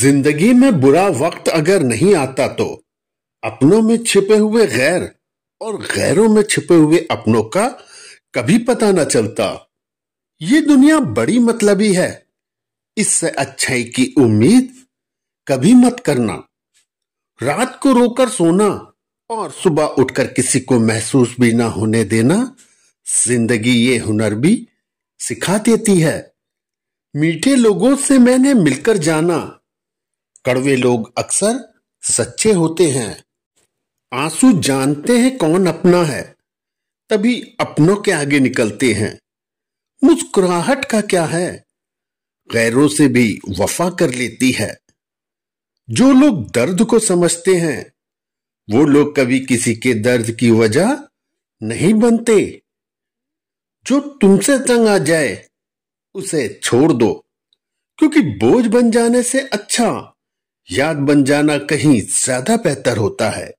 जिंदगी में बुरा वक्त अगर नहीं आता तो अपनों में छिपे हुए गैर और गैरों में छिपे हुए अपनों का कभी पता ना चलता ये दुनिया बड़ी मतलबी है इससे अच्छाई की उम्मीद कभी मत करना रात को रोकर सोना और सुबह उठकर किसी को महसूस भी ना होने देना जिंदगी ये हुनर भी सिखा देती है मीठे लोगों से मैंने मिलकर जाना कड़वे लोग अक्सर सच्चे होते हैं आंसू जानते हैं कौन अपना है तभी अपनों के आगे निकलते हैं मुस्कुराहट का क्या है गैरों से भी वफा कर लेती है जो लोग दर्द को समझते हैं वो लोग कभी किसी के दर्द की वजह नहीं बनते जो तुमसे तंग आ जाए उसे छोड़ दो क्योंकि बोझ बन जाने से अच्छा याद बन जाना कहीं ज्यादा बेहतर होता है